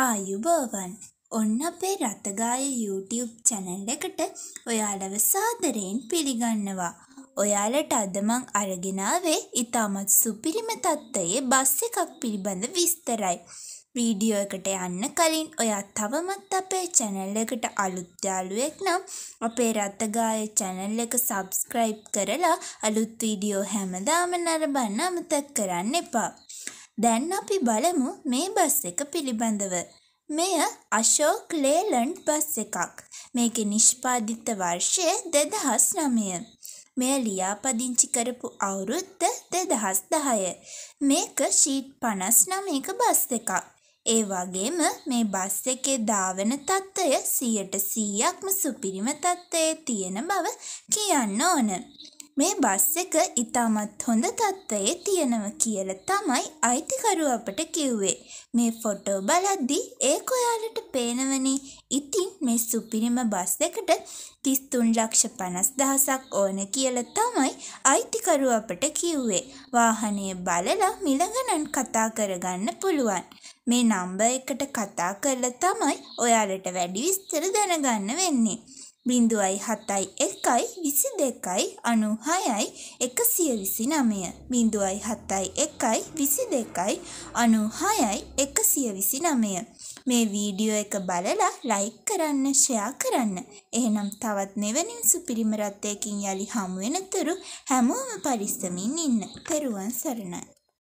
ආයුබෝවන් ඔන්න අපේ රථගාය YouTube channel එකට ඔයාලව සාදරයෙන් පිළිගන්නවා. ඔයාලට අද මං අරගෙන ආවේ ඊටමත් සුපිරිම තත්ත්වයේ බස් එකක් පිළිබඳ විස්තරයි. වීඩියෝ එකට යන්න කලින් ඔයා තවමත් අපේ channel එකට අලුත් යාළුවෙක් නම් අපේ රත්ගාය channel එක subscribe කරලා අලුත් වීඩියෝ හැමදාම නරඹන්න අමතක කරන්න එපා. දැන් අපි බලමු මේ බස් එක පිළිබඳව. මෙය අශෝක් ලේලන්ඩ් බස් එකක්. මේකේ නිෂ්පාදිත වර්ෂය 2009. මෙය ලියාපදිංචි කරපු අවුරුද්ද 2010. මේක ෂීට් 59ක බස් එකක්. ඒ වගේම මේ බස් එකේ ධාවන තත්ත්වය 100%ක්ම සුපිරිම තත්ත්වයේ තියෙන බව කියන්න ඕන. මේ බස් එක ඉතාමත් හොඳ තත්ත්වයේ තියෙනව කියලා තමයි අයිතිකරු අපට කිව්වේ. මේ ෆොටෝ බලද්දී ඒක ඔයාලට පේනවනේ. ඉතින් මේ සුපිරිම බස් එකට 33 ලක්ෂ 50 දහසක් ඕන කියලා තමයි අයිතිකරු අපට කිව්වේ. වාහනය බලලා මිල ගණන් කතා කරගන්න පුළුවන්. මේ නම්බර් එකට කතා කරලා තමයි ඔයාලට වැඩි විස්තර දැනගන්න වෙන්නේ. බිඳුවයි හතයි එකයි විසි දෙකයි අනු හයයි එකසිය විසි නමය බිඳුවයි හතයි එකයි විසි දෙකයි අනු හයයි එකසිය විසි නමය මේ වීඩියෝ එක බලලා ලයික් කරන්න ෂයා කරන්න එහෙනම් තවත් මෙවැනිම් සුපිරිමරත්තයකින් යළි හමුවෙනතුරු හැමෝම පරිස්සමින් ඉන්න පෙරුවන් සරණයි